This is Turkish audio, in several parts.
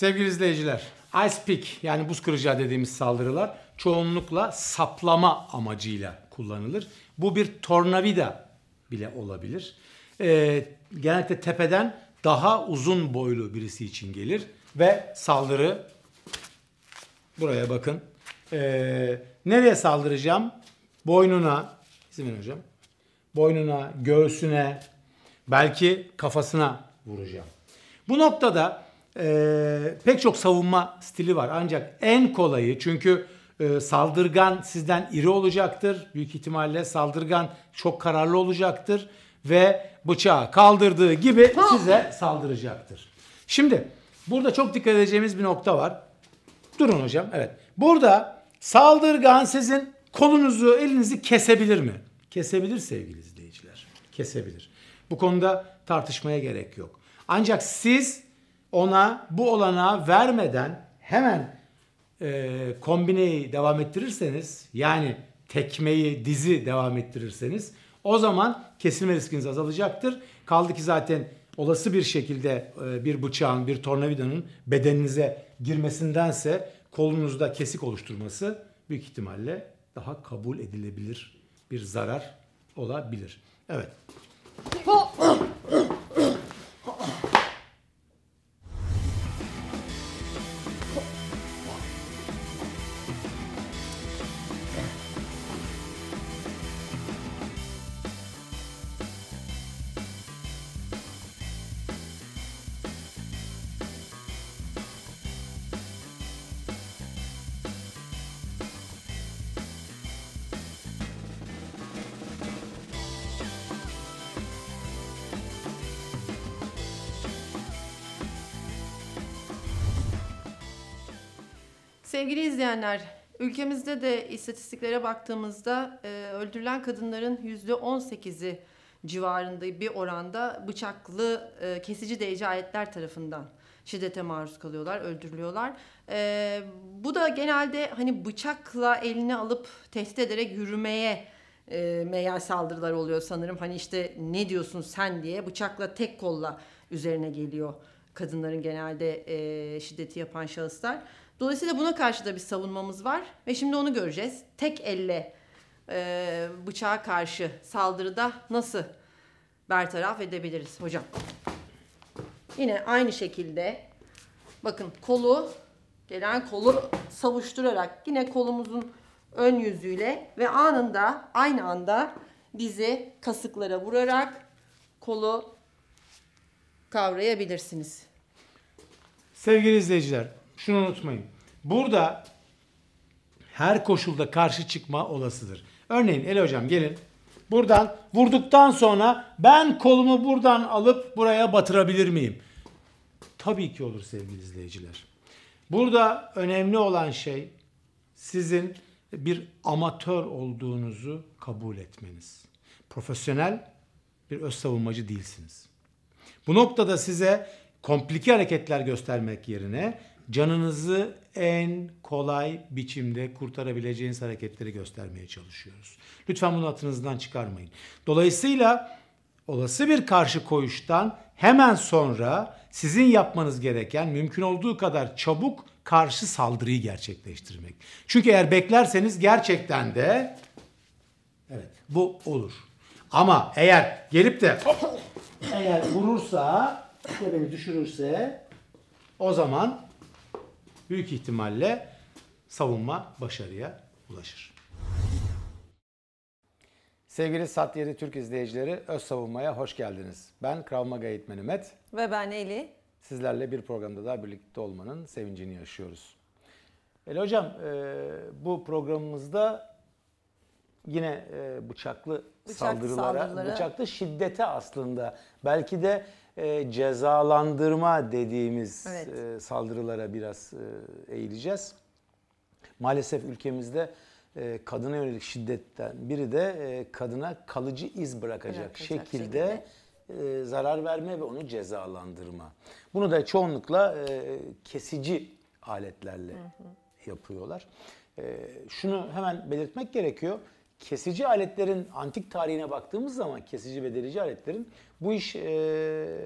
Sevgili izleyiciler, ice pick yani buz kıracağı dediğimiz saldırılar çoğunlukla saplama amacıyla kullanılır. Bu bir tornavida bile olabilir. Ee, genellikle tepeden daha uzun boylu birisi için gelir ve saldırı buraya bakın. Ee, nereye saldıracağım? Boynuna, izin verin hocam. Boynuna, göğsüne, belki kafasına vuracağım. Bu noktada e, pek çok savunma stili var. Ancak en kolayı çünkü e, saldırgan sizden iri olacaktır. Büyük ihtimalle saldırgan çok kararlı olacaktır ve bıçağı kaldırdığı gibi size saldıracaktır. Şimdi burada çok dikkat edeceğimiz bir nokta var. Durun hocam. Evet. Burada saldırgan sizin kolunuzu, elinizi kesebilir mi? Kesebilir sevgili izleyiciler. Kesebilir. Bu konuda tartışmaya gerek yok. Ancak siz ona bu olanağı vermeden hemen e, kombineyi devam ettirirseniz yani tekmeyi dizi devam ettirirseniz o zaman kesilme riskiniz azalacaktır. Kaldı ki zaten olası bir şekilde e, bir bıçağın bir tornavidanın bedeninize girmesindense kolunuzda kesik oluşturması büyük ihtimalle daha kabul edilebilir bir zarar olabilir. Evet. Sevgili izleyenler, ülkemizde de istatistiklere baktığımızda e, öldürülen kadınların %18'i civarında bir oranda bıçaklı e, kesici değici aletler tarafından şiddete maruz kalıyorlar, öldürülüyorlar. E, bu da genelde hani bıçakla elini alıp tehdit ederek yürümeye e, meyal saldırılar oluyor sanırım. Hani işte ne diyorsun sen diye bıçakla tek kolla üzerine geliyor kadınların genelde e, şiddeti yapan şahıslar. Dolayısıyla buna karşı da bir savunmamız var ve şimdi onu göreceğiz. Tek elle e, bıçağa karşı saldırıda nasıl bertaraf edebiliriz hocam? Yine aynı şekilde bakın kolu gelen kolu savuşturarak yine kolumuzun ön yüzüyle ve anında aynı anda dizi kasıklara vurarak kolu kavrayabilirsiniz. Sevgili izleyiciler, şunu unutmayın. Burada her koşulda karşı çıkma olasıdır. Örneğin Eli hocam gelin. Buradan vurduktan sonra ben kolumu buradan alıp buraya batırabilir miyim? Tabii ki olur sevgili izleyiciler. Burada önemli olan şey sizin bir amatör olduğunuzu kabul etmeniz. Profesyonel bir öz savunmacı değilsiniz. Bu noktada size komplike hareketler göstermek yerine canınızı en kolay biçimde kurtarabileceğiniz hareketleri göstermeye çalışıyoruz. Lütfen bunu hatırınızdan çıkarmayın. Dolayısıyla olası bir karşı koyuştan hemen sonra sizin yapmanız gereken mümkün olduğu kadar çabuk karşı saldırıyı gerçekleştirmek. Çünkü eğer beklerseniz gerçekten de evet bu olur. Ama eğer gelip de eğer vurursa işte beni düşürürse o zaman büyük ihtimalle savunma başarıya ulaşır. Sevgili Satyeri Türk izleyicileri, Öz Savunma'ya hoş geldiniz. Ben Krav Maga eğitmeni Met. Ve ben Eli. Sizlerle bir programda daha birlikte olmanın sevincini yaşıyoruz. Eli Hocam, e, bu programımızda yine e, bıçaklı Bıçak saldırılara, saldırılara, bıçaklı şiddete aslında belki de e, cezalandırma dediğimiz evet. e, saldırılara biraz e, eğileceğiz. Maalesef ülkemizde e, kadına yönelik şiddetten biri de e, kadına kalıcı iz bırakacak, bırakacak şekilde, şekilde. E, zarar verme ve onu cezalandırma. Bunu da çoğunlukla e, kesici aletlerle hı hı. yapıyorlar. E, şunu hemen belirtmek gerekiyor kesici aletlerin antik tarihine baktığımız zaman kesici ve delici aletlerin bu iş e,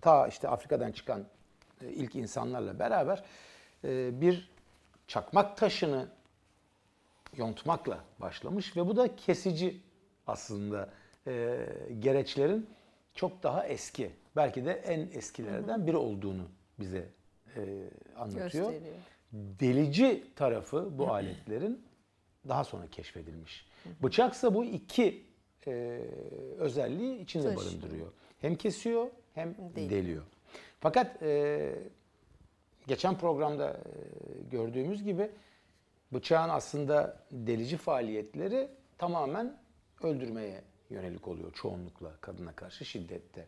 ta işte Afrika'dan çıkan e, ilk insanlarla beraber e, bir çakmak taşını yontmakla başlamış ve bu da kesici aslında e, gereçlerin çok daha eski belki de en eskilerden biri olduğunu bize e, anlatıyor. Gösteriyor. Delici tarafı bu aletlerin daha sonra keşfedilmiş. Bıçaksa bu iki e, özelliği içinde Taş. barındırıyor. Hem kesiyor hem Değil. deliyor. Fakat e, geçen programda e, gördüğümüz gibi bıçağın aslında delici faaliyetleri tamamen öldürmeye yönelik oluyor çoğunlukla kadına karşı şiddette.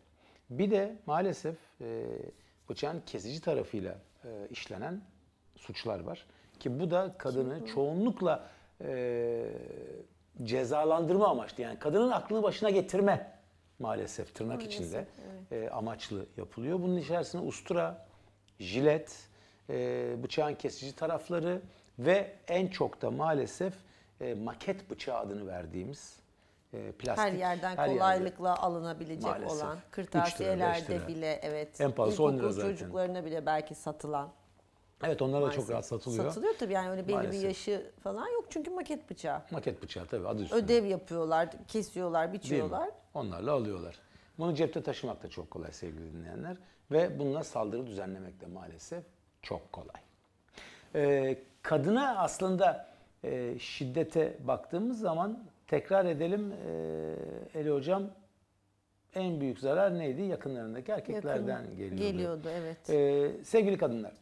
Bir de maalesef e, bıçağın kesici tarafıyla e, işlenen suçlar var ki bu da kadını çoğunlukla e, cezalandırma amaçlı yani kadının aklını başına getirme maalesef tırnak maalesef, içinde evet. e, amaçlı yapılıyor. Bunun içerisinde ustura, jilet, e, bıçağın kesici tarafları ve en çok da maalesef e, maket bıçağı adını verdiğimiz e, plastik her yerden her kolaylıkla yerde, alınabilecek maalesef, olan kırtasiyelerde bile evet en fazla 10 lira zaten. çocuklarına bile belki satılan Evet onlar da çok rahat satılıyor. Satılıyor tabii yani öyle belli Maalesef. bir yaşı falan yok çünkü maket bıçağı. Maket bıçağı tabii adı üstünde. Ödev yapıyorlar, kesiyorlar, biçiyorlar. Onlarla alıyorlar. Bunu cepte taşımak da çok kolay sevgili dinleyenler. Ve bununla saldırı düzenlemek de maalesef çok kolay. Ee, kadına aslında e, şiddete baktığımız zaman tekrar edelim e, Eli Hocam en büyük zarar neydi? Yakınlarındaki erkeklerden Yakın, geliyordu. Geliyordu evet. Ee, sevgili kadınlar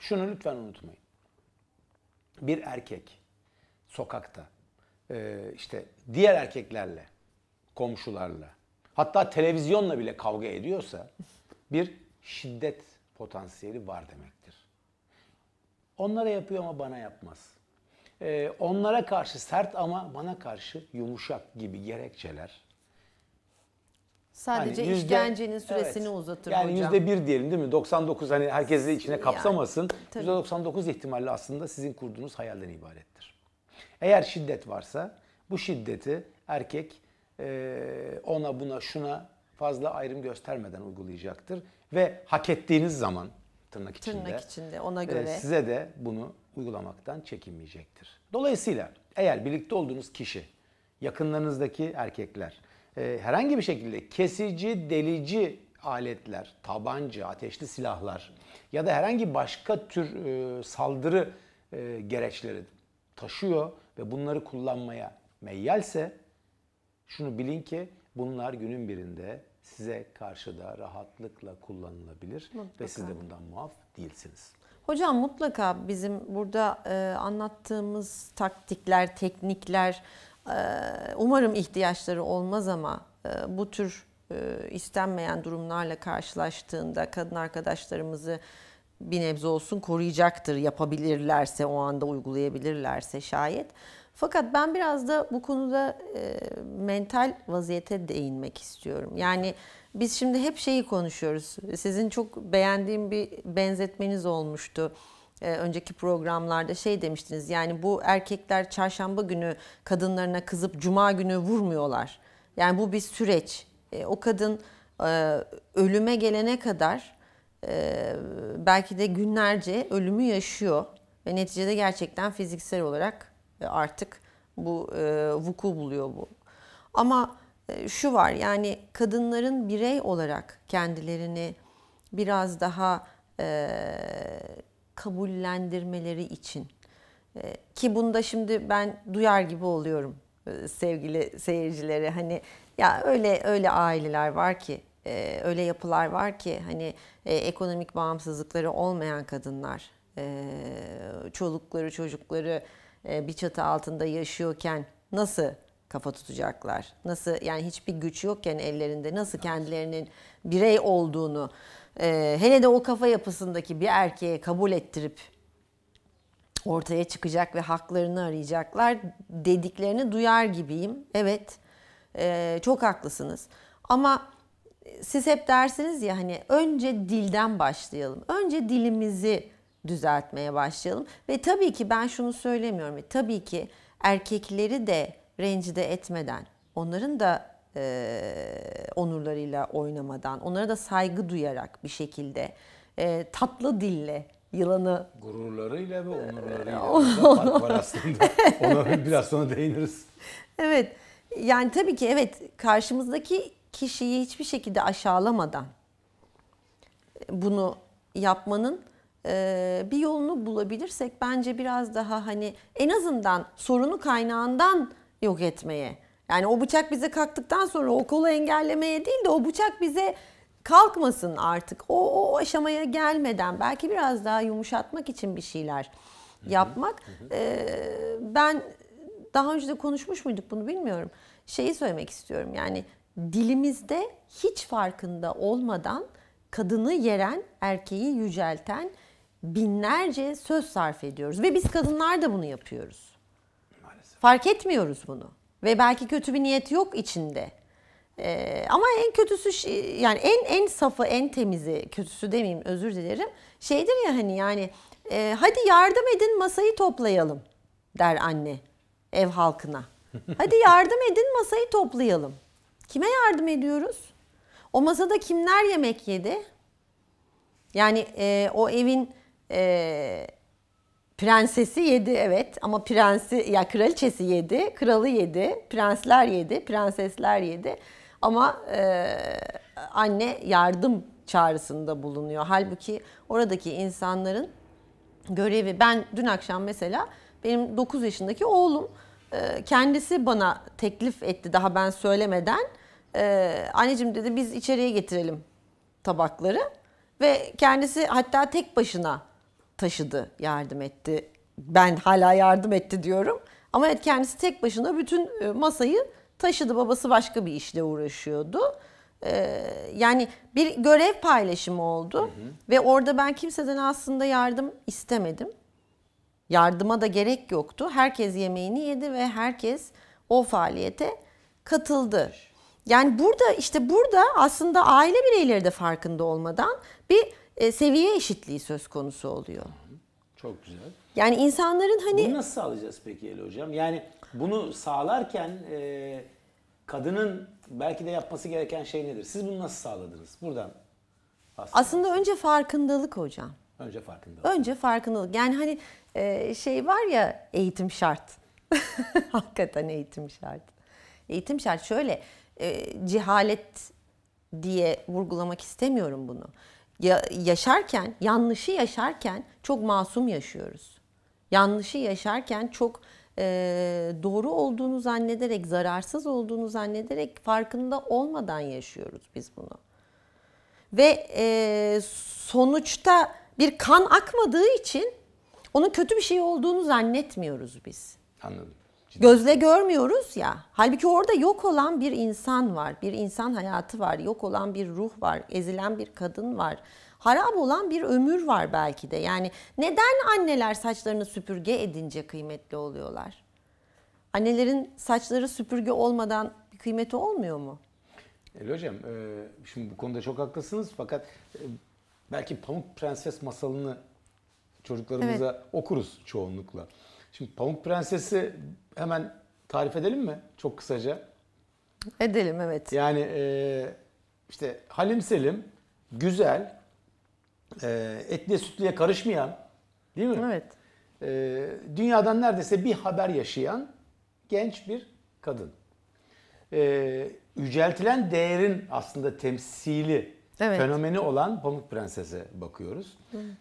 şunu lütfen unutmayın. Bir erkek sokakta e, işte diğer erkeklerle, komşularla, hatta televizyonla bile kavga ediyorsa bir şiddet potansiyeli var demektir. Onlara yapıyor ama bana yapmaz. E, onlara karşı sert ama bana karşı yumuşak gibi gerekçeler Sadece hani yüzde, süresini evet, uzatır yani hocam. Yani %1 diyelim değil mi? 99 hani herkesi içine kapsamasın. Yüzde Yani, %99 ihtimalle aslında sizin kurduğunuz hayalden ibarettir. Eğer şiddet varsa bu şiddeti erkek e, ona buna şuna fazla ayrım göstermeden uygulayacaktır. Ve hak ettiğiniz zaman tırnak içinde, tırnak içinde ona e, göre e, size de bunu uygulamaktan çekinmeyecektir. Dolayısıyla eğer birlikte olduğunuz kişi yakınlarınızdaki erkekler ee, herhangi bir şekilde kesici, delici aletler, tabanca, ateşli silahlar ya da herhangi başka tür e, saldırı e, gereçleri taşıyor ve bunları kullanmaya meyyalse şunu bilin ki bunlar günün birinde size karşı da rahatlıkla kullanılabilir mutlaka. ve siz de bundan muaf değilsiniz. Hocam mutlaka bizim burada e, anlattığımız taktikler, teknikler Umarım ihtiyaçları olmaz ama bu tür istenmeyen durumlarla karşılaştığında kadın arkadaşlarımızı bir nebze olsun koruyacaktır yapabilirlerse o anda uygulayabilirlerse şayet. Fakat ben biraz da bu konuda mental vaziyete değinmek istiyorum. Yani biz şimdi hep şeyi konuşuyoruz. Sizin çok beğendiğim bir benzetmeniz olmuştu e, önceki programlarda şey demiştiniz yani bu erkekler çarşamba günü kadınlarına kızıp cuma günü vurmuyorlar. Yani bu bir süreç. E, o kadın e, ölüme gelene kadar belki de günlerce ölümü yaşıyor ve neticede gerçekten fiziksel olarak artık bu vuku buluyor bu. Ama şu var yani kadınların birey olarak kendilerini biraz daha kabullendirmeleri için. Ee, ki bunda şimdi ben duyar gibi oluyorum e, sevgili seyircileri hani ya öyle öyle aileler var ki e, öyle yapılar var ki hani e, ekonomik bağımsızlıkları olmayan kadınlar çolukları çocukları bir çatı altında yaşıyorken nasıl kafa tutacaklar? Nasıl yani hiçbir güç yokken ellerinde nasıl kendilerinin birey olduğunu ee, hele de o kafa yapısındaki bir erkeğe kabul ettirip ortaya çıkacak ve haklarını arayacaklar dediklerini duyar gibiyim. Evet e, çok haklısınız ama siz hep dersiniz ya hani önce dilden başlayalım. Önce dilimizi düzeltmeye başlayalım. Ve tabii ki ben şunu söylemiyorum. Tabii ki erkekleri de rencide etmeden, onların da e, onurlarıyla oynamadan, onlara da saygı duyarak bir şekilde e, tatlı dille yılanı... Gururlarıyla ve onurlarıyla. fark var aslında. Ona biraz sonra değiniriz. Evet. Yani tabii ki evet karşımızdaki kişiyi hiçbir şekilde aşağılamadan bunu yapmanın bir yolunu bulabilirsek bence biraz daha hani en azından sorunu kaynağından yok etmeye yani o bıçak bize kalktıktan sonra o kolu engellemeye değil de o bıçak bize kalkmasın artık. O, o aşamaya gelmeden belki biraz daha yumuşatmak için bir şeyler yapmak. Hı hı. Ee, ben daha önce de konuşmuş muyduk bunu bilmiyorum. Şeyi söylemek istiyorum yani dilimizde hiç farkında olmadan kadını yeren, erkeği yücelten binlerce söz sarf ediyoruz. Ve biz kadınlar da bunu yapıyoruz. Maalesef. Fark etmiyoruz bunu. Ve belki kötü bir niyet yok içinde. Ee, ama en kötüsü yani en en safı en temizi kötüsü demeyeyim özür dilerim. Şeydir ya hani yani e, hadi yardım edin masayı toplayalım der anne ev halkına. Hadi yardım edin masayı toplayalım. Kime yardım ediyoruz? O masada kimler yemek yedi? Yani e, o evin e, Prensesi yedi evet ama prensi ya yani kraliçesi yedi, kralı yedi, prensler yedi, prensesler yedi. Ama e, anne yardım çağrısında bulunuyor. Halbuki oradaki insanların görevi ben dün akşam mesela benim 9 yaşındaki oğlum e, kendisi bana teklif etti daha ben söylemeden. E, anneciğim dedi biz içeriye getirelim tabakları ve kendisi hatta tek başına taşıdı, yardım etti. Ben hala yardım etti diyorum. Ama evet kendisi tek başına bütün e, masayı taşıdı. Babası başka bir işle uğraşıyordu. E, yani bir görev paylaşımı oldu. Hı hı. Ve orada ben kimseden aslında yardım istemedim. Yardıma da gerek yoktu. Herkes yemeğini yedi ve herkes o faaliyete katıldı. Yani burada işte burada aslında aile bireyleri de farkında olmadan bir e, seviye eşitliği söz konusu oluyor. Çok güzel. Yani insanların hani... Bunu nasıl sağlayacağız peki Eli Hocam? Yani bunu sağlarken e, kadının belki de yapması gereken şey nedir? Siz bunu nasıl sağladınız? Buradan bahsedin. Aslında önce farkındalık hocam. Önce farkındalık. Önce farkındalık. Yani hani e, şey var ya eğitim şart. Hakikaten eğitim şart. Eğitim şart şöyle e, cihalet diye vurgulamak istemiyorum bunu ya, yaşarken, yanlışı yaşarken çok masum yaşıyoruz. Yanlışı yaşarken çok e, doğru olduğunu zannederek, zararsız olduğunu zannederek farkında olmadan yaşıyoruz biz bunu. Ve e, sonuçta bir kan akmadığı için onun kötü bir şey olduğunu zannetmiyoruz biz. Anladım gözle görmüyoruz ya. Halbuki orada yok olan bir insan var, bir insan hayatı var, yok olan bir ruh var, ezilen bir kadın var. Harap olan bir ömür var belki de. Yani neden anneler saçlarını süpürge edince kıymetli oluyorlar? Annelerin saçları süpürge olmadan bir kıymeti olmuyor mu? El hocam, e, şimdi bu konuda çok haklısınız fakat e, belki Pamuk Prenses masalını çocuklarımıza evet. okuruz çoğunlukla. Şimdi Pamuk Prenses'i hemen tarif edelim mi? Çok kısaca. Edelim evet. Yani e, işte Halim Selim güzel, e, etliye sütlüye karışmayan değil mi? Evet. E, dünyadan neredeyse bir haber yaşayan genç bir kadın. E, yüceltilen değerin aslında temsili, evet. fenomeni olan Pamuk Prenses'e bakıyoruz.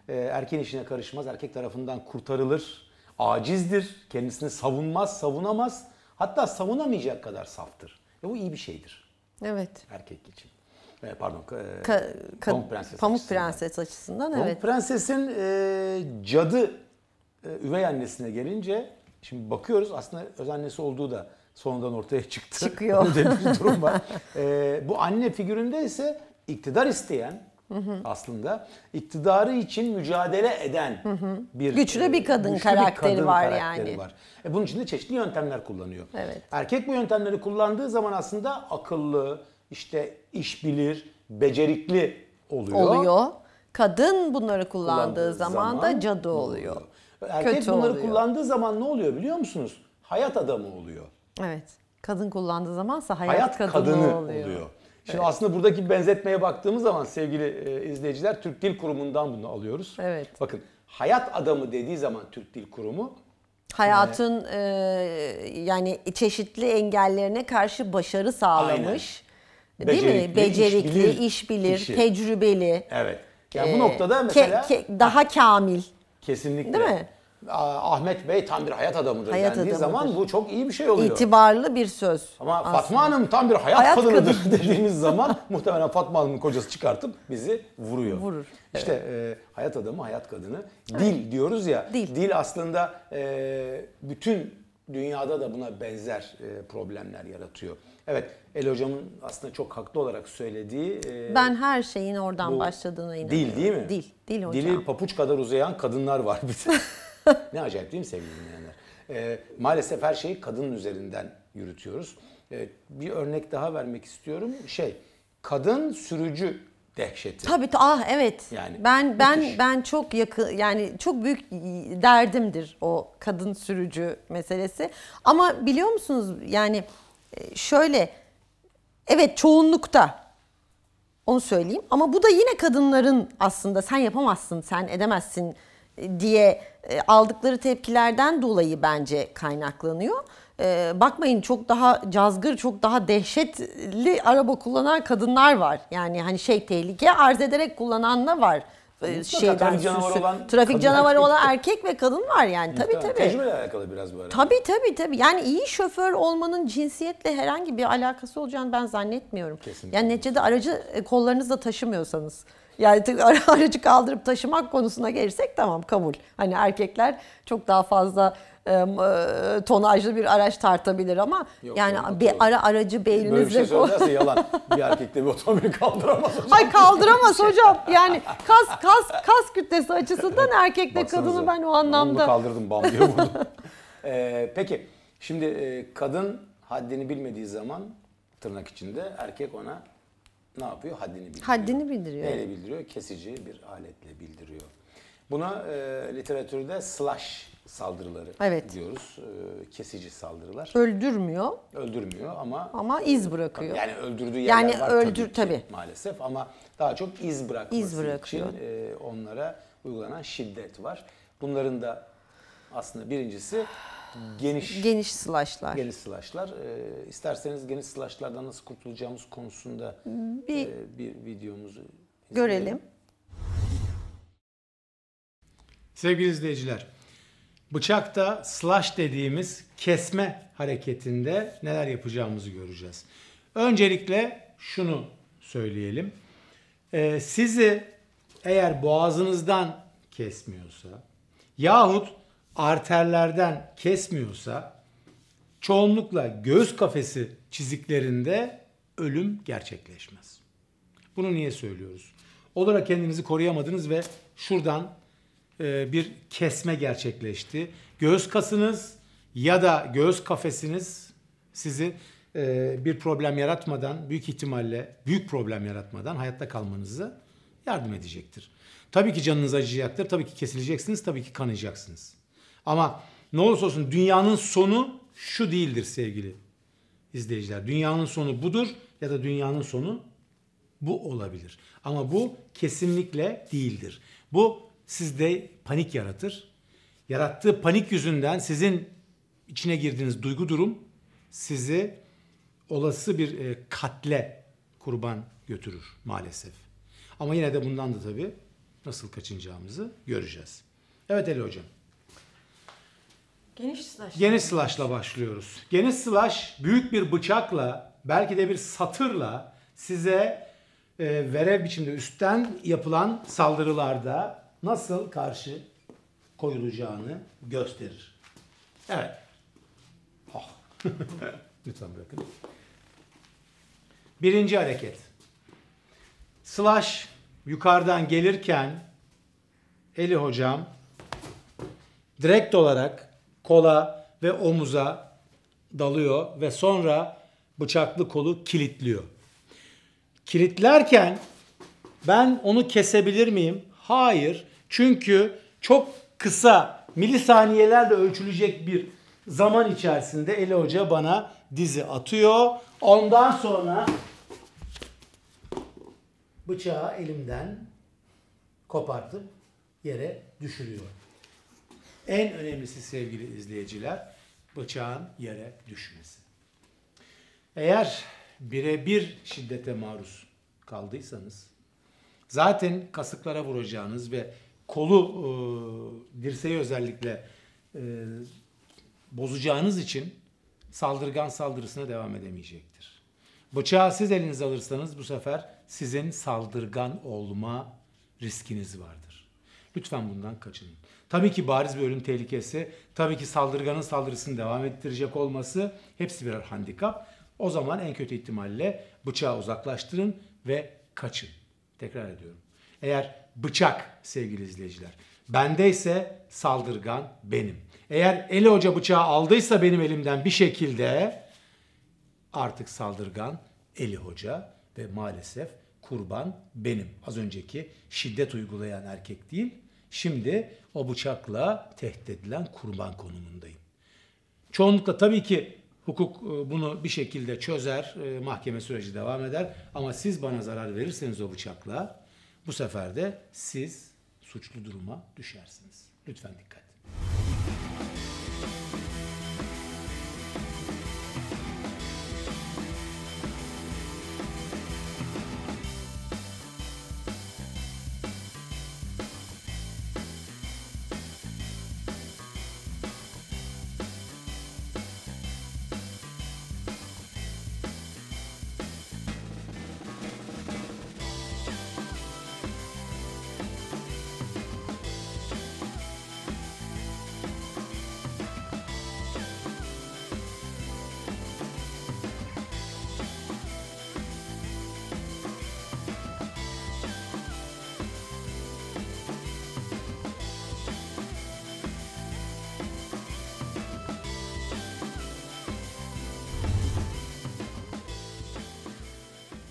E, erken işine karışmaz, erkek tarafından kurtarılır acizdir. Kendisini savunmaz, savunamaz. Hatta savunamayacak kadar saftır. Ve bu iyi bir şeydir. Evet. Erkek için. pardon, e, ka, ka, Pamuk Prenses Pamuk açısından. Prenses açısından evet. Pamuk Prenses'in e, cadı e, üvey annesine gelince şimdi bakıyoruz aslında öz annesi olduğu da sonradan ortaya çıktı. Çıkıyor. Öyle bir durum var. e, bu anne figüründe ise iktidar isteyen, Hı Aslında iktidarı için mücadele eden hı hı. bir güçlü e, bir kadın güçlü karakteri bir kadın var karakteri yani. Var. E bunun için de çeşitli yöntemler kullanıyor. Evet. Erkek bu yöntemleri kullandığı zaman aslında akıllı, işte iş bilir, becerikli oluyor. Oluyor. Kadın bunları kullandığı, kullandığı zaman, zaman da cadı oluyor. oluyor. Erkek Kötü bunları oluyor. kullandığı zaman ne oluyor biliyor musunuz? Hayat adamı oluyor. Evet. Kadın kullandığı zamansa hayat, hayat kadını, kadını oluyor. oluyor. Şimdi evet. aslında buradaki benzetmeye baktığımız zaman sevgili e, izleyiciler Türk Dil Kurumu'ndan bunu alıyoruz. Evet. Bakın hayat adamı dediği zaman Türk Dil Kurumu hayatın e, yani çeşitli engellerine karşı başarı sağlamış. Aynen. Değil mi? Becerikli, iş bilir, iş bilir tecrübeli. Evet. Yani bu e, noktada mesela ke, ke, daha kamil. Kesinlikle. Değil mi? Ahmet Bey tam bir hayat adamıdır hayat dendiği adamıdır. zaman bu çok iyi bir şey oluyor. İtibarlı bir söz. Ama aslında. Fatma Hanım tam bir hayat, hayat kadınıdır kadın. dediğimiz zaman muhtemelen Fatma Hanım'ın kocası çıkartıp bizi vuruyor. Vurur. İşte evet. e, hayat adamı, hayat kadını. Evet. Dil diyoruz ya. Dil, dil aslında e, bütün dünyada da buna benzer e, problemler yaratıyor. Evet, El Hocam'ın aslında çok haklı olarak söylediği... E, ben her şeyin oradan başladığına inanıyorum. Dil değil mi? Dil, dil hocam. Dili papuç kadar uzayan kadınlar var bir de. ne acayip değil mi sevgili dinleyenler? E, maalesef her şeyi kadının üzerinden yürütüyoruz. E, bir örnek daha vermek istiyorum. Şey, kadın sürücü dehşeti. Tabii ah evet. Yani ben ben ben çok yakın yani çok büyük derdimdir o kadın sürücü meselesi. Ama biliyor musunuz yani e, şöyle evet çoğunlukta onu söyleyeyim ama bu da yine kadınların aslında sen yapamazsın, sen edemezsin diye e, aldıkları tepkilerden dolayı bence kaynaklanıyor. E, bakmayın çok daha cazgır, çok daha dehşetli araba kullanan kadınlar var. Yani hani şey tehlike arz ederek kullanan da var. E, şeyden trafik canavarı olan trafik canavarı erkek. olan erkek ve kadın var yani Mutlaka. tabii tabii. Tecrübeyle alakalı biraz böyle. Tabii tabii tabii. Yani iyi şoför olmanın cinsiyetle herhangi bir alakası olacağını ben zannetmiyorum. Kesinlikle. Yani neticede aracı kollarınızda taşımıyorsanız yani aracı kaldırıp taşımak konusuna gelirsek tamam kabul. Hani erkekler çok daha fazla e, e tonajlı bir araç tartabilir ama yok, yani yok, bir yok. ara aracı beyninizle Böyle bir şey söylerse yalan. Bir erkek de bir otomobili kaldıramaz hocam. Ay kaldıramaz hocam. Yani kas kas kas kütlesi açısından erkekle Baksanıza, kadını ben o anlamda onu kaldırdım bam diye ee, peki şimdi e, kadın haddini bilmediği zaman tırnak içinde erkek ona ne yapıyor? Haddini bildiriyor. Haddini bildiriyor. Neyle bildiriyor? Kesici bir aletle bildiriyor. Buna e, literatürde slash saldırıları evet. diyoruz. E, kesici saldırılar. Öldürmüyor. Öldürmüyor ama ama iz bırakıyor. Yani öldürdüğü yerler yani var öldür, tabii, ki, tabii maalesef ama daha çok iz bırakması iz bırakıyor. için e, onlara uygulanan şiddet var. Bunların da aslında birincisi geniş geniş slaşlar. Geniş slaşlar. E, isterseniz geniş slaşlardan nasıl kurtulacağımız konusunda bir, e, bir videomuzu izleyelim. görelim. Sevgili izleyiciler, bıçakta slash dediğimiz kesme hareketinde neler yapacağımızı göreceğiz. Öncelikle şunu söyleyelim. E, sizi eğer boğazınızdan kesmiyorsa yahut arterlerden kesmiyorsa çoğunlukla göz kafesi çiziklerinde ölüm gerçekleşmez. Bunu niye söylüyoruz? Olarak kendinizi koruyamadınız ve şuradan e, bir kesme gerçekleşti. Göğüs kasınız ya da göğüs kafesiniz sizi e, bir problem yaratmadan, büyük ihtimalle büyük problem yaratmadan hayatta kalmanızı yardım edecektir. Tabii ki canınız acıyacaktır, tabii ki kesileceksiniz, tabii ki kanayacaksınız. Ama ne olursa olsun dünyanın sonu şu değildir sevgili izleyiciler. Dünyanın sonu budur ya da dünyanın sonu bu olabilir. Ama bu kesinlikle değildir. Bu sizde panik yaratır. Yarattığı panik yüzünden sizin içine girdiğiniz duygu durum sizi olası bir e, katle kurban götürür maalesef. Ama yine de bundan da tabii nasıl kaçınacağımızı göreceğiz. Evet Ali Hocam. Geniş slash. Geniş slashla başlıyoruz. Geniş slash büyük bir bıçakla belki de bir satırla size e, verev biçimde üstten yapılan saldırılarda nasıl karşı koyulacağını gösterir. Evet. Oh. Lütfen bırakın. Birinci hareket. Slash yukarıdan gelirken Eli hocam direkt olarak kola ve omuza dalıyor ve sonra bıçaklı kolu kilitliyor. Kilitlerken ben onu kesebilir miyim? Hayır. Çünkü çok kısa milisaniyelerle ölçülecek bir zaman içerisinde Eli Hoca bana dizi atıyor. Ondan sonra bıçağı elimden kopartıp yere düşürüyor. En önemlisi sevgili izleyiciler bıçağın yere düşmesi. Eğer birebir şiddete maruz kaldıysanız zaten kasıklara vuracağınız ve kolu e, dirseği özellikle e, bozacağınız için saldırgan saldırısına devam edemeyecektir. Bıçağı siz elinize alırsanız bu sefer sizin saldırgan olma riskiniz vardır. Lütfen bundan kaçının. Tabii ki bariz bir ölüm tehlikesi, tabii ki saldırganın saldırısını devam ettirecek olması hepsi birer handikap. O zaman en kötü ihtimalle bıçağı uzaklaştırın ve kaçın. Tekrar ediyorum. Eğer bıçak sevgili izleyiciler, bende ise saldırgan benim. Eğer Eli Hoca bıçağı aldıysa benim elimden bir şekilde artık saldırgan Eli Hoca ve maalesef kurban benim. Az önceki şiddet uygulayan erkek değil, Şimdi o bıçakla tehdit edilen kurban konumundayım. Çoğunlukla tabii ki hukuk e, bunu bir şekilde çözer, e, mahkeme süreci devam eder. Ama siz bana zarar verirseniz o bıçakla bu sefer de siz suçlu duruma düşersiniz. Lütfen dikkat.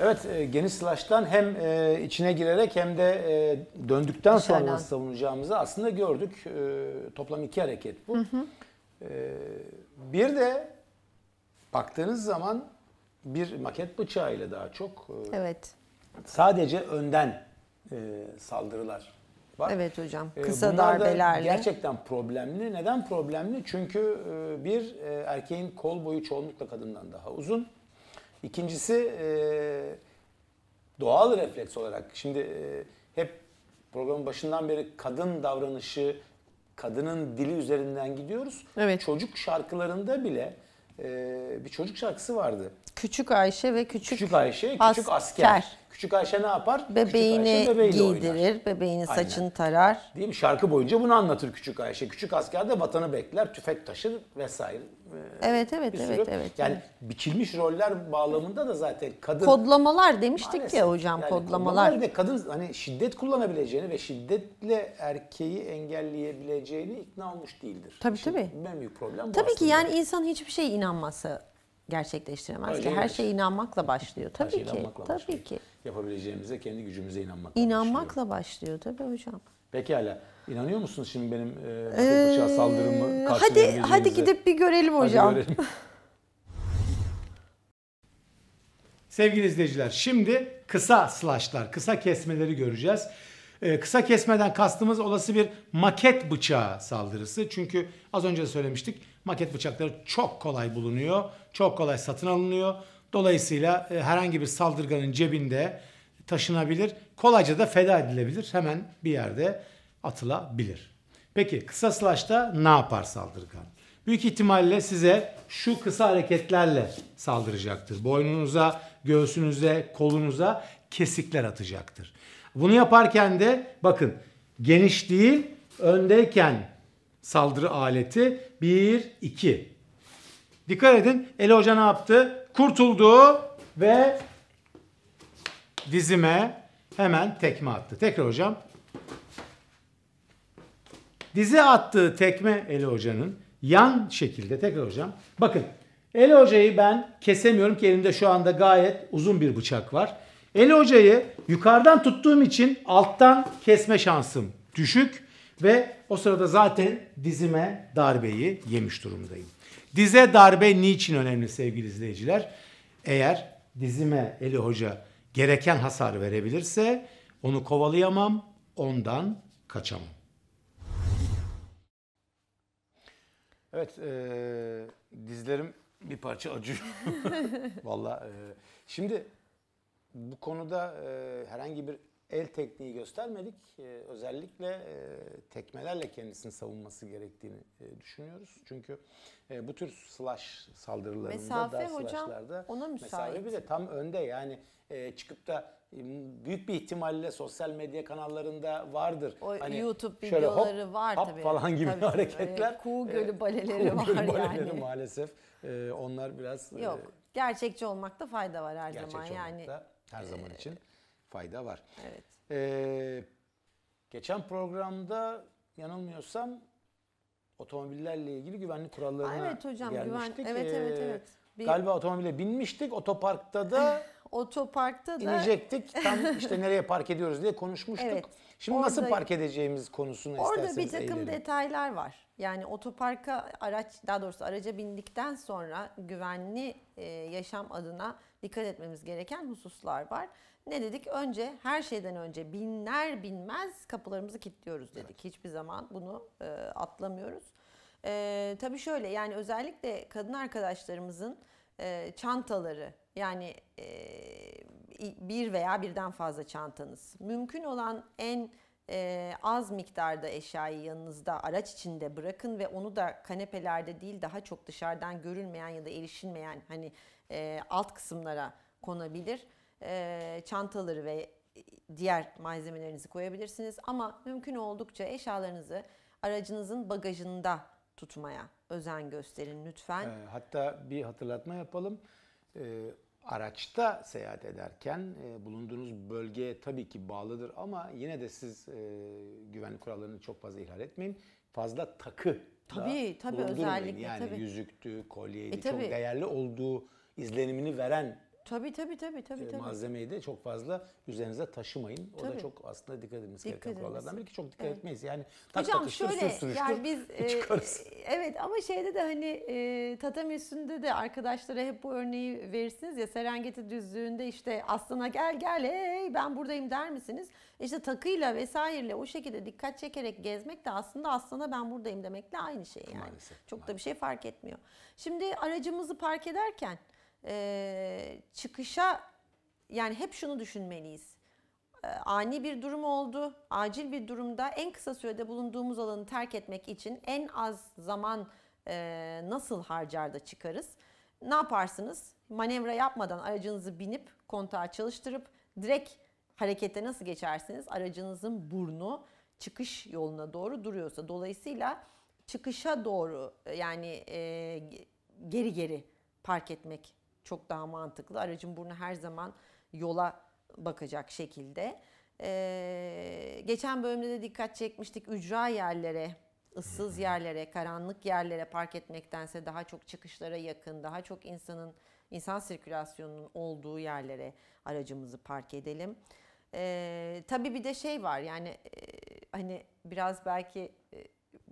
Evet e, geniş slash'tan hem e, içine girerek hem de e, döndükten sonra nasıl savunacağımızı aslında gördük. E, toplam iki hareket bu. Hı hı. bir de baktığınız zaman bir maket bıçağıyla daha çok Evet. sadece önden saldırılar var. Evet hocam. Kısa bunlar darbelerle. Gerçekten problemli. Neden problemli? Çünkü bir erkeğin kol boyu çoğunlukla kadından daha uzun. İkincisi e, doğal refleks olarak. Şimdi e, hep programın başından beri kadın davranışı, kadının dili üzerinden gidiyoruz. Evet. Çocuk şarkılarında bile e, bir çocuk şarkısı vardı. Küçük Ayşe ve Küçük, küçük Ayşe, Küçük Asker. asker. Küçük Ayşe ne yapar? Bebeğini, Ayşe giydirir, oynar. bebeğinin saçını tarar. Değil mi? Şarkı boyunca bunu anlatır Küçük Ayşe. Küçük asker de vatanı bekler, tüfek taşır vesaire. Ee, evet evet sürü. evet evet. Yani evet. biçilmiş roller bağlamında da zaten kadın kodlamalar demiştik Maalesef. ya hocam yani kodlamalar. kodlamalar. Ve kadın hani şiddet kullanabileceğini ve şiddetle erkeği engelleyebileceğini ikna olmuş değildir. Tabii Şimdi, tabii. En büyük problem bu. Tabii aslında. ki yani insan hiçbir şeye inanması gerçekleştiremez ki. Her şey inanmakla başlıyor. Şey tabii şey ki. Tabii başlıyor. ki. Yapabileceğimize kendi gücümüze inanmakla, inanmakla başlıyor. başlıyor tabii hocam. Pekala. İnanıyor musunuz şimdi benim e, ee, bıçağı saldırımı Hadi hadi gidip bir görelim hocam. Hadi görelim. Sevgili izleyiciler şimdi kısa slashlar, kısa kesmeleri göreceğiz. Ee, kısa kesmeden kastımız olası bir maket bıçağı saldırısı. Çünkü az önce de söylemiştik Maket bıçakları çok kolay bulunuyor. Çok kolay satın alınıyor. Dolayısıyla e, herhangi bir saldırganın cebinde taşınabilir. Kolayca da feda edilebilir. Hemen bir yerde atılabilir. Peki kısa slash'ta ne yapar saldırgan? Büyük ihtimalle size şu kısa hareketlerle saldıracaktır. Boynunuza, göğsünüze, kolunuza kesikler atacaktır. Bunu yaparken de bakın geniş değil, öndeyken saldırı aleti. 1, 2. Dikkat edin Eli Hoca ne yaptı? Kurtuldu ve dizime hemen tekme attı. Tekrar hocam. Dize attığı tekme Eli Hoca'nın yan şekilde tekrar hocam. Bakın Eli Hoca'yı ben kesemiyorum ki elimde şu anda gayet uzun bir bıçak var. Eli Hoca'yı yukarıdan tuttuğum için alttan kesme şansım düşük. Ve o sırada zaten dizime darbeyi yemiş durumdayım. Dize darbe niçin önemli sevgili izleyiciler? Eğer dizime Eli Hoca gereken hasar verebilirse onu kovalayamam, ondan kaçamam. Evet, ee, dizlerim bir parça acıyor. Valla. E, şimdi bu konuda e, herhangi bir el tekniği göstermedik. Ee, özellikle e, tekmelerle kendisini savunması gerektiğini e, düşünüyoruz. Çünkü e, bu tür slash saldırılarında mesafe da hocam ona müsait. mesafe bir de tam önde yani çıkıp da büyük bir ihtimalle sosyal medya kanallarında vardır. O hani YouTube şöyle videoları hop, var hop tabii. falan gibi tabii, hareketler. Öyle, ee, kuğu gölü baleleri kuğu var baleleri yani. maalesef. onlar biraz Yok. gerçekçi olmakta fayda var her zaman yani. Her zaman için. E, fayda var. Evet. Ee, geçen programda yanılmıyorsam otomobillerle ilgili güvenlik kurallarına Aa, evet hocam, gelmiştik. Güven, evet, ee, evet, evet. Bir... Galiba otomobile binmiştik. Otoparkta da otoparkta da inecektik. Tam işte nereye park ediyoruz diye konuşmuştuk. Evet, Şimdi orada, nasıl park edeceğimiz konusunu. orada isterseniz Orada bir takım eğilelim. detaylar var. Yani otoparka araç daha doğrusu araca bindikten sonra güvenli e, yaşam adına dikkat etmemiz gereken hususlar var. Ne dedik? Önce her şeyden önce binler binmez kapılarımızı kilitliyoruz dedik. Evet. Hiçbir zaman bunu e, atlamıyoruz. E, tabii şöyle yani özellikle kadın arkadaşlarımızın e, çantaları yani e, bir veya birden fazla çantanız. Mümkün olan en e, az miktarda eşyayı yanınızda araç içinde bırakın ve onu da kanepelerde değil daha çok dışarıdan görülmeyen ya da erişilmeyen hani e, alt kısımlara konabilir. E, çantaları ve e, diğer malzemelerinizi koyabilirsiniz ama mümkün oldukça eşyalarınızı aracınızın bagajında tutmaya özen gösterin lütfen. Hatta bir hatırlatma yapalım araçta seyahat ederken e, bulunduğunuz bölgeye tabii ki bağlıdır ama yine de siz e, güvenlik kurallarını çok fazla ihlal etmeyin. Fazla takı Tabii tabii özellikle yani tabii. yüzüktü, kolyeydi e, tabii. çok değerli olduğu izlenimini veren Tabi tabi tabi tabi. Ee, tabii. malzemeyi de çok fazla üzerinize taşımayın. O tabii. da çok aslında dikkat edilmesi dikkat gereken kurallardan biri ki çok dikkat evet. etmeyiz. Yani tak Hocam takıştır, şöyle, sür sürüştür, yani biz, e, çıkarız. evet ama şeyde de hani e, tatami üstünde de arkadaşlara hep bu örneği verirsiniz ya Serengeti düzlüğünde işte aslana gel gel hey ben buradayım der misiniz? İşte takıyla vesaireyle o şekilde dikkat çekerek gezmek de aslında aslana ben buradayım demekle aynı şey yani. Maalesef, çok maalesef. da bir şey fark etmiyor. Şimdi aracımızı park ederken e, çıkışa yani hep şunu düşünmeliyiz. ani bir durum oldu, acil bir durumda en kısa sürede bulunduğumuz alanı terk etmek için en az zaman e, nasıl harcarda çıkarız? Ne yaparsınız? Manevra yapmadan aracınızı binip kontağı çalıştırıp direkt harekete nasıl geçersiniz? Aracınızın burnu çıkış yoluna doğru duruyorsa. Dolayısıyla çıkışa doğru yani e, geri geri park etmek çok daha mantıklı. Aracın burnu her zaman yola bakacak şekilde. Ee, geçen bölümde de dikkat çekmiştik ücra yerlere, ıssız yerlere, karanlık yerlere park etmektense daha çok çıkışlara yakın, daha çok insanın insan sirkülasyonunun olduğu yerlere aracımızı park edelim. Ee, tabii bir de şey var yani e, hani biraz belki e,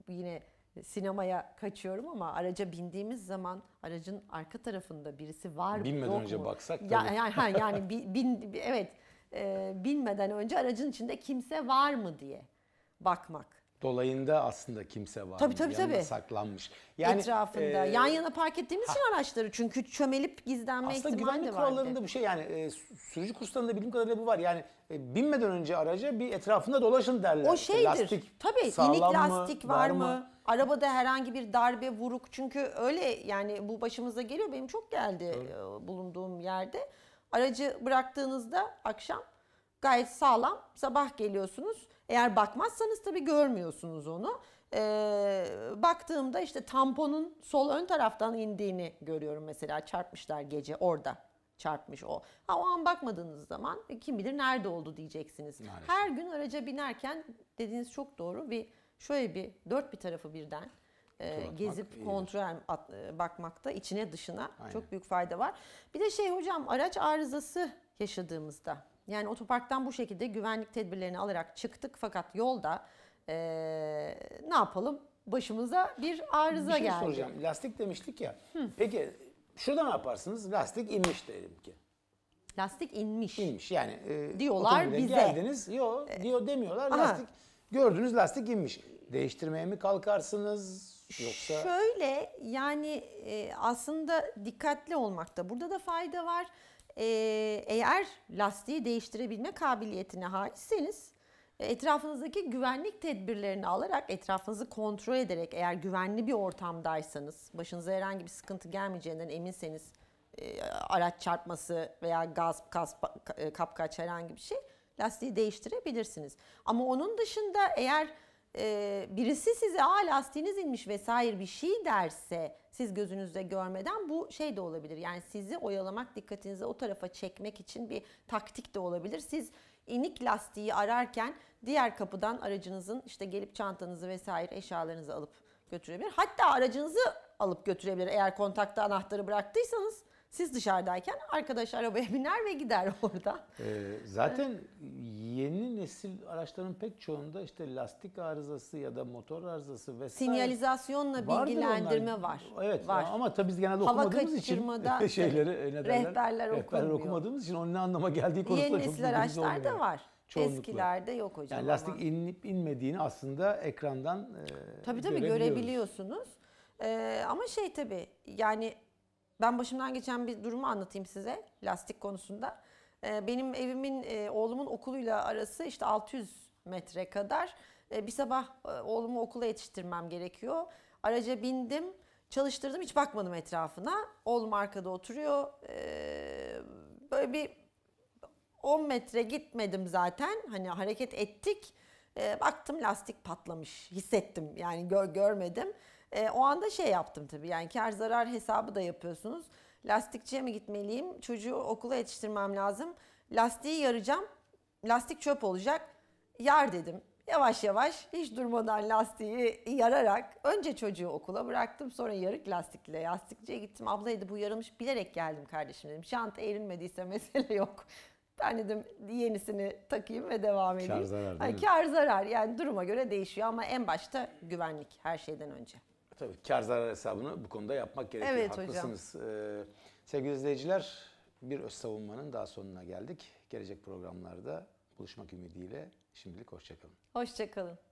yine sinemaya kaçıyorum ama araca bindiğimiz zaman aracın arka tarafında birisi var Binmeden mı yok önce mu? baksak tabii. yani, ha, yani bin, bin, evet e, binmeden önce aracın içinde kimse var mı diye bakmak. Dolayında aslında kimse var tabii, mı? Tabii, Yanına tabii. saklanmış. Yani, Etrafında. E, yan yana park ettiğimiz için araçları çünkü çömelip gizlenme aslında ihtimali de vardı. Aslında güvenlik kurallarında bu şey yani e, sürücü kurslarında bildiğim kadarıyla bu var. Yani e, binmeden önce araca bir etrafında dolaşın derler. O şeydir. İşte lastik tabii inik lastik mı, var, var mı? Arabada herhangi bir darbe, vuruk çünkü öyle yani bu başımıza geliyor. Benim çok geldi Doğru. E, bulunduğum yerde. Aracı bıraktığınızda akşam gayet sağlam. Sabah geliyorsunuz. Eğer bakmazsanız tabii görmüyorsunuz onu. Ee, baktığımda işte tamponun sol ön taraftan indiğini görüyorum mesela çarpmışlar gece orada çarpmış o. Ha o an bakmadığınız zaman e, kim bilir nerede oldu diyeceksiniz. Maalesef. Her gün araca binerken dediğiniz çok doğru bir şöyle bir dört bir tarafı birden e, gezip iyidir. kontrol at, e, bakmakta içine dışına Aynen. çok büyük fayda var. Bir de şey hocam araç arızası yaşadığımızda yani otoparktan bu şekilde güvenlik tedbirlerini alarak çıktık fakat yolda e, ne yapalım? Başımıza bir arıza bir şey geldi. soracağım. Lastik demiştik ya. Hı. Peki şurada ne yaparsınız? Lastik inmiş diyelim ki. Lastik inmiş. İnmiş yani. E, Diyorlar bize. Geldiniz. Yok e, diyor demiyorlar. Aha. Lastik gördünüz lastik inmiş değiştirmeye mi kalkarsınız? Yoksa... Şöyle yani e, aslında dikkatli olmakta. Burada da fayda var. E, eğer lastiği değiştirebilme kabiliyetine haizseniz e, etrafınızdaki güvenlik tedbirlerini alarak etrafınızı kontrol ederek eğer güvenli bir ortamdaysanız başınıza herhangi bir sıkıntı gelmeyeceğinden eminseniz e, araç çarpması veya gaz kaspa, e, kapkaç herhangi bir şey lastiği değiştirebilirsiniz. Ama onun dışında eğer e, birisi size aa lastiğiniz inmiş vesaire bir şey derse siz gözünüzde görmeden bu şey de olabilir. Yani sizi oyalamak, dikkatinizi o tarafa çekmek için bir taktik de olabilir. Siz inik lastiği ararken diğer kapıdan aracınızın işte gelip çantanızı vesaire eşyalarınızı alıp götürebilir. Hatta aracınızı alıp götürebilir eğer kontakta anahtarı bıraktıysanız. Siz dışarıdayken arkadaş arabaya biner ve gider orada. Ee, zaten yeni nesil araçların pek çoğunda işte lastik arızası ya da motor arızası vesaire. Sinyalizasyonla bilgilendirme var. Evet var. ama tabii biz genelde Hava okumadığımız için şeyleri, ne derler, rehberler, rehberler okumadığımız için onun ne anlama geldiği konusunda Yeni nesil araçlarda var. Çoğunlukla. Eskilerde yok hocam. Yani lastik ama. inip inmediğini aslında ekrandan e, tabii, tabii görebiliyoruz. görebiliyorsunuz. Ee, ama şey tabii yani ben başımdan geçen bir durumu anlatayım size lastik konusunda. Ee, benim evimin e, oğlumun okuluyla arası işte 600 metre kadar. Ee, bir sabah e, oğlumu okula yetiştirmem gerekiyor. Araca bindim, çalıştırdım, hiç bakmadım etrafına. Oğlum arkada oturuyor. Ee, böyle bir 10 metre gitmedim zaten. Hani hareket ettik. Baktım lastik patlamış. Hissettim yani gör, görmedim. E, o anda şey yaptım tabii yani kar zarar hesabı da yapıyorsunuz. Lastikçiye mi gitmeliyim? Çocuğu okula yetiştirmem lazım. Lastiği yaracağım. Lastik çöp olacak. Yar dedim. Yavaş yavaş hiç durmadan lastiği yararak önce çocuğu okula bıraktım. Sonra yarık lastikle lastikçiye gittim. ablaydı bu yaramış bilerek geldim kardeşim dedim. Şant eğrilmediyse mesele yok. Ben dedim yenisini takayım ve devam edeyim. Kar zarar değil yani, Kar zarar yani duruma göre değişiyor ama en başta güvenlik her şeyden önce. Tabii kar zarar hesabını bu konuda yapmak gerekiyor. Evet Haklısınız. hocam. Ee, sevgili izleyiciler bir öz savunmanın daha sonuna geldik. Gelecek programlarda buluşmak ümidiyle şimdilik hoşçakalın. Hoşçakalın.